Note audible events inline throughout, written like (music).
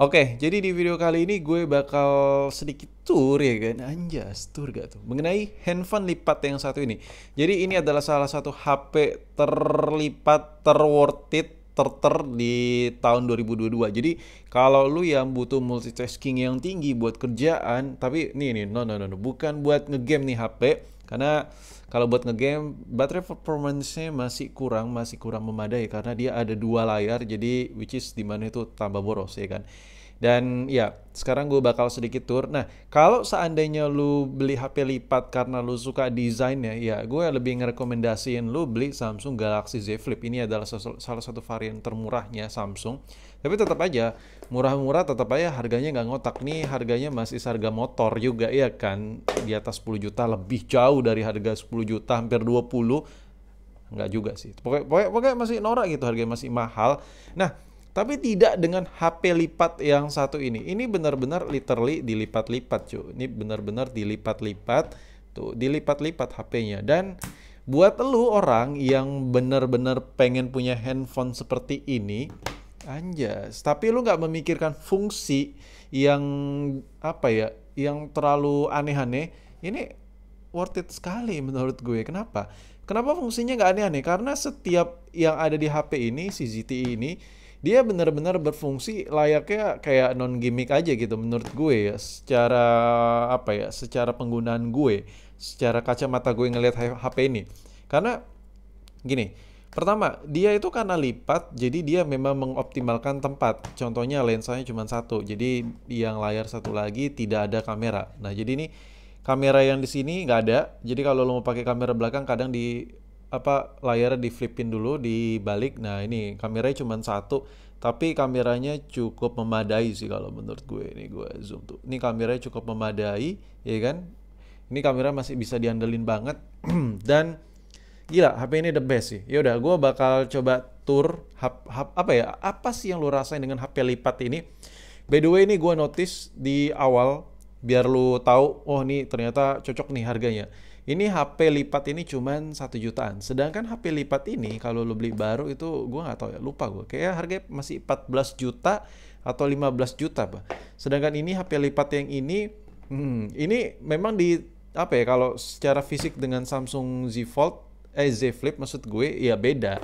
Oke, jadi di video kali ini gue bakal sedikit tour ya kan, anjas tour gak tuh, mengenai handphone lipat yang satu ini. Jadi ini adalah salah satu HP terlipat, terworth it, terter di tahun 2022. Jadi kalau lu yang butuh multitasking yang tinggi buat kerjaan, tapi nih nih, no no no, no bukan buat ngegame nih HP, karena kalau buat ngegame baterai performance-nya masih kurang, masih kurang memadai karena dia ada dua layar jadi which is dimana itu tambah boros ya kan. Dan ya, sekarang gue bakal sedikit tour. Nah, kalau seandainya lu beli HP lipat karena lu suka desainnya, ya, ya gue lebih ngerekomendasiin lu beli Samsung Galaxy Z Flip. Ini adalah salah satu varian termurahnya Samsung. Tapi tetap aja, murah-murah tetap aja harganya nggak ngotak. Nih harganya masih harga motor juga ya kan. Di atas 10 juta, lebih jauh dari harga 10 juta, hampir 20. Nggak juga sih. Pokoknya, pokoknya, pokoknya masih norak gitu, harganya masih mahal. Nah, tapi tidak dengan HP lipat yang satu ini. Ini benar-benar literally dilipat-lipat, cuy. Ini benar-benar dilipat-lipat. Tuh, dilipat-lipat HP-nya. Dan buat lu orang yang benar-benar pengen punya handphone seperti ini, anjas. Tapi lu nggak memikirkan fungsi yang apa ya, yang terlalu aneh-aneh. Ini worth it sekali menurut gue. Kenapa? Kenapa fungsinya nggak aneh-aneh? Karena setiap yang ada di HP ini, CCTV e ini, dia benar-benar berfungsi layaknya kayak non gimmick aja gitu menurut gue ya secara apa ya secara penggunaan gue secara kacamata gue ngelihat HP ini karena gini Pertama, dia itu karena lipat, jadi dia memang mengoptimalkan tempat. Contohnya lensanya cuma satu, jadi yang layar satu lagi tidak ada kamera. Nah, jadi ini kamera yang di sini nggak ada. Jadi kalau lo mau pakai kamera belakang, kadang di apa layarnya di flipin dulu dibalik nah ini kameranya cuma satu tapi kameranya cukup memadai sih kalau menurut gue ini gue zoom tuh ini kameranya cukup memadai ya kan ini kamera masih bisa diandelin banget (clears throat) dan gila HP ini the best sih ya udah gue bakal coba tour hap, hap, apa ya apa sih yang lu rasain dengan HP lipat ini by the way ini gue notice di awal biar lu tahu oh nih ternyata cocok nih harganya ini HP lipat ini cuman satu jutaan. Sedangkan HP lipat ini kalau lo beli baru itu gue nggak tahu ya, lupa gue. Kayak harga masih 14 juta atau 15 juta, bah. Sedangkan ini HP lipat yang ini hmm, ini memang di apa ya kalau secara fisik dengan Samsung Z Fold eh Z Flip maksud gue ya beda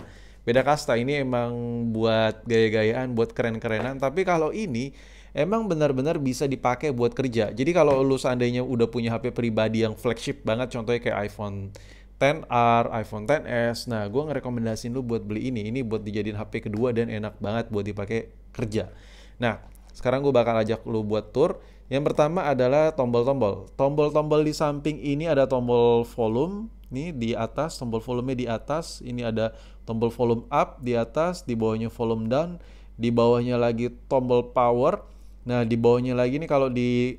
beda kasta ini emang buat gaya-gayaan buat keren-kerenan tapi kalau ini emang benar-benar bisa dipakai buat kerja jadi kalau lu seandainya udah punya HP pribadi yang flagship banget contohnya kayak iPhone 10R, iPhone 10s. Nah, gue ngerekomendasin lu buat beli ini. Ini buat dijadiin HP kedua dan enak banget buat dipakai kerja. Nah, sekarang gue bakal ajak lu buat tour. Yang pertama adalah tombol-tombol. Tombol-tombol di samping ini ada tombol volume, ini di atas, tombol volume di atas. Ini ada tombol volume up di atas, di bawahnya volume down, di bawahnya lagi tombol power. Nah, di bawahnya lagi ini kalau di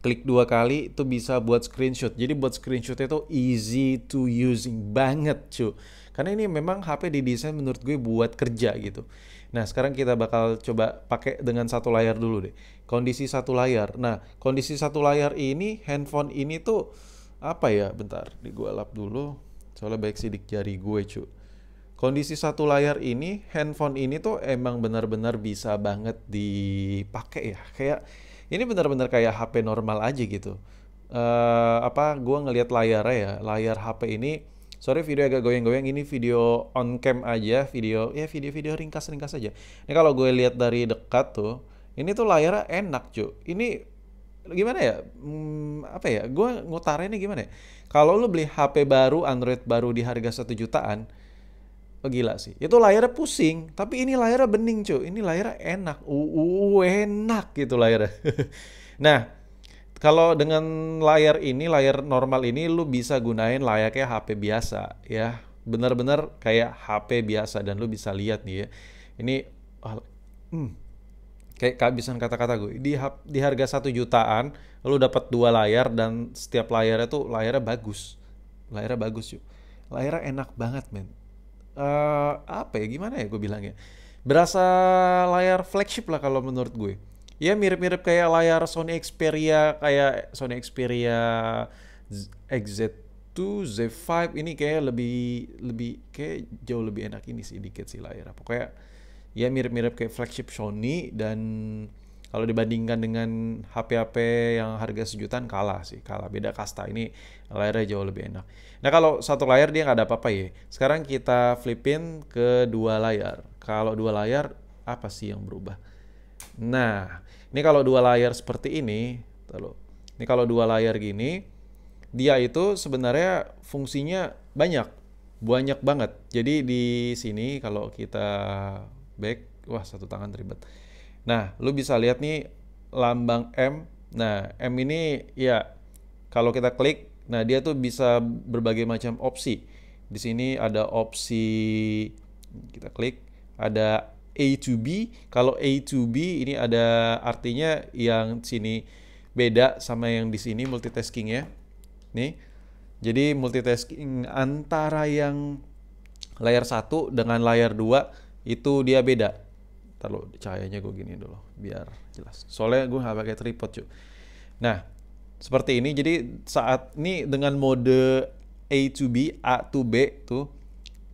klik dua kali itu bisa buat screenshot. Jadi buat screenshotnya itu easy to using banget cu. Karena ini memang HP didesain menurut gue buat kerja gitu. Nah sekarang kita bakal coba pakai dengan satu layar dulu deh. Kondisi satu layar. Nah kondisi satu layar ini handphone ini tuh apa ya bentar di gue lap dulu soalnya baik sidik jari gue cu kondisi satu layar ini handphone ini tuh emang benar-benar bisa banget dipakai ya kayak ini benar-benar kayak HP normal aja gitu uh, apa gue ngelihat layarnya ya layar HP ini sorry video agak goyang-goyang ini video on cam aja video ya video-video ringkas-ringkas aja ini kalau gue lihat dari dekat tuh ini tuh layarnya enak cu ini gimana ya hmm, apa ya gue ngutarainnya gimana ya kalau lu beli HP baru Android baru di harga satu jutaan oh gila sih itu layarnya pusing tapi ini layarnya bening cuy ini layarnya enak uh, enak gitu layarnya (laughs) nah kalau dengan layar ini layar normal ini lu bisa gunain layaknya HP biasa ya bener-bener kayak HP biasa dan lu bisa lihat nih ya ini oh, hmm, kayak kehabisan kata-kata gue di di harga satu jutaan lu dapat dua layar dan setiap layarnya tuh layarnya bagus layarnya bagus yuk layarnya enak banget men uh, apa ya gimana ya gue bilangnya berasa layar flagship lah kalau menurut gue ya mirip-mirip kayak layar Sony Xperia kayak Sony Xperia XZ2 Z5 ini kayak lebih lebih kayak jauh lebih enak ini sih dikit sih layar pokoknya ya mirip-mirip kayak flagship Sony dan kalau dibandingkan dengan HP-HP yang harga sejutaan kalah sih kalah beda kasta ini layarnya jauh lebih enak nah kalau satu layar dia nggak ada apa-apa ya sekarang kita flipin ke dua layar kalau dua layar apa sih yang berubah nah ini kalau dua layar seperti ini lalu ini kalau dua layar gini dia itu sebenarnya fungsinya banyak banyak banget jadi di sini kalau kita back wah satu tangan ribet nah lu bisa lihat nih lambang M nah M ini ya kalau kita klik nah dia tuh bisa berbagai macam opsi di sini ada opsi kita klik ada A to B kalau A to B ini ada artinya yang sini beda sama yang di sini multitasking ya nih jadi multitasking antara yang layar satu dengan layar 2 itu dia beda. Taruh cahayanya gue gini dulu biar jelas. Soalnya gue gak pakai tripod cuy. Nah seperti ini jadi saat ini dengan mode A to B, A to B tuh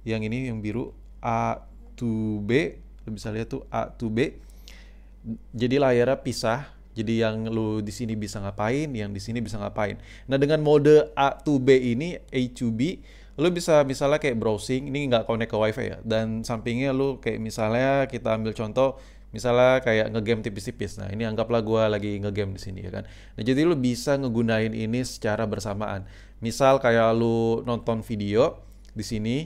yang ini yang biru A to B lu bisa lihat tuh A to B jadi layarnya pisah jadi yang lu di sini bisa ngapain yang di sini bisa ngapain nah dengan mode A to B ini A to B lu bisa misalnya kayak browsing ini nggak connect ke wifi ya dan sampingnya lu kayak misalnya kita ambil contoh misalnya kayak ngegame tipis-tipis nah ini anggaplah gue lagi ngegame di sini ya kan nah jadi lu bisa ngegunain ini secara bersamaan misal kayak lu nonton video di sini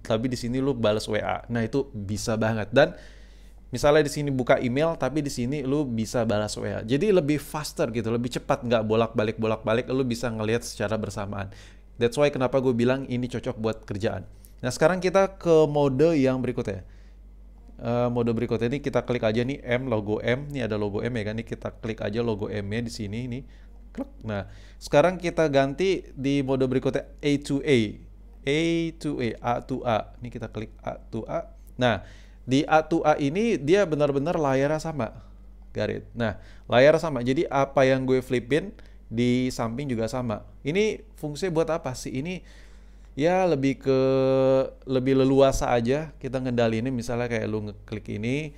tapi di sini lu balas WA nah itu bisa banget dan misalnya di sini buka email tapi di sini lu bisa balas WA. Jadi lebih faster gitu, lebih cepat nggak bolak-balik bolak-balik lu bisa ngelihat secara bersamaan. That's why kenapa gue bilang ini cocok buat kerjaan. Nah sekarang kita ke mode yang berikutnya. Uh, mode berikutnya ini kita klik aja nih M logo M ini ada logo M ya kan ini kita klik aja logo M-nya di sini ini Nah, sekarang kita ganti di mode berikutnya A to A. A to A, A to A. Ini kita klik A to A. Nah, di A to A ini dia benar-benar layarnya sama. Garit. Nah, layar sama. Jadi apa yang gue flipin di samping juga sama. Ini fungsi buat apa sih? Ini ya lebih ke lebih leluasa aja kita ini misalnya kayak lu ngeklik ini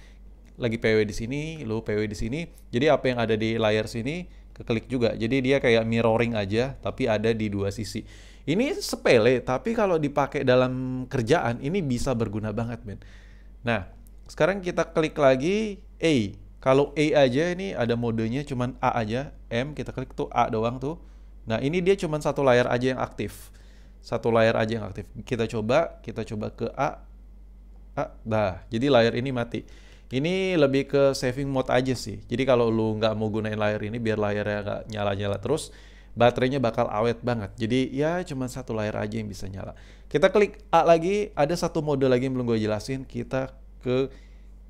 lagi PW di sini, lu PW di sini. Jadi apa yang ada di layar sini keklik juga. Jadi dia kayak mirroring aja tapi ada di dua sisi. Ini sepele tapi kalau dipakai dalam kerjaan ini bisa berguna banget, men. Nah, sekarang kita klik lagi A. Kalau A aja ini ada modenya cuman A aja, M kita klik tuh A doang tuh nah ini dia cuma satu layar aja yang aktif satu layar aja yang aktif kita coba kita coba ke A A dah. jadi layar ini mati ini lebih ke saving mode aja sih jadi kalau lu nggak mau gunain layar ini biar layarnya nggak nyala-nyala terus baterainya bakal awet banget. Jadi ya cuma satu layar aja yang bisa nyala. Kita klik A lagi, ada satu mode lagi yang belum gue jelasin. Kita ke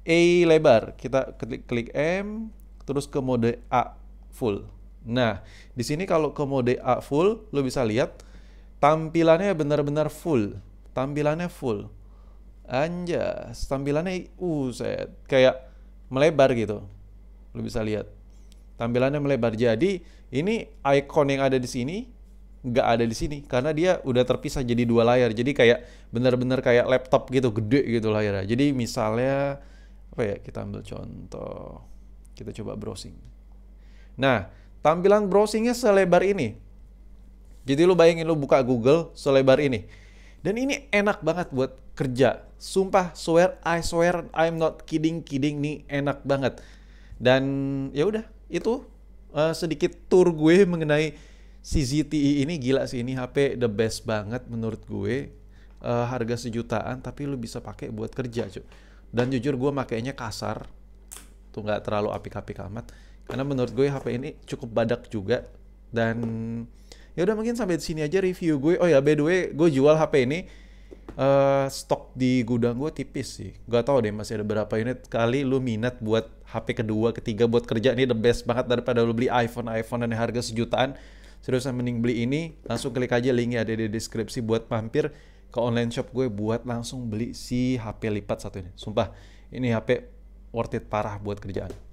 A lebar, kita klik, klik M, terus ke mode A full. Nah, di sini kalau ke mode A full, lo bisa lihat tampilannya benar-benar full. Tampilannya full. Anjas, tampilannya uset. Kayak melebar gitu. Lo bisa lihat. Tampilannya melebar. Jadi, ini icon yang ada di sini nggak ada di sini karena dia udah terpisah jadi dua layar jadi kayak benar-benar kayak laptop gitu gede gitu layarnya jadi misalnya apa ya kita ambil contoh kita coba browsing Nah, tampilan browsingnya selebar ini. Jadi lu bayangin lu buka Google selebar ini. Dan ini enak banget buat kerja. Sumpah, swear, I swear, I'm not kidding, kidding nih enak banget. Dan ya udah, itu uh, sedikit tour gue mengenai CZTE ini gila sih ini HP the best banget menurut gue. Uh, harga sejutaan tapi lu bisa pakai buat kerja, cuy. Dan jujur gue makainya kasar. Tuh nggak terlalu apik-apik amat karena menurut gue HP ini cukup badak juga dan ya udah mungkin sampai di sini aja review gue oh ya by the way gue jual HP ini uh, stok di gudang gue tipis sih gak tau deh masih ada berapa unit kali lu minat buat HP kedua ketiga buat kerja ini the best banget daripada lu beli iPhone iPhone dan harga sejutaan seriusan mending beli ini langsung klik aja linknya ada di deskripsi buat mampir ke online shop gue buat langsung beli si HP lipat satu ini sumpah ini HP worth it parah buat kerjaan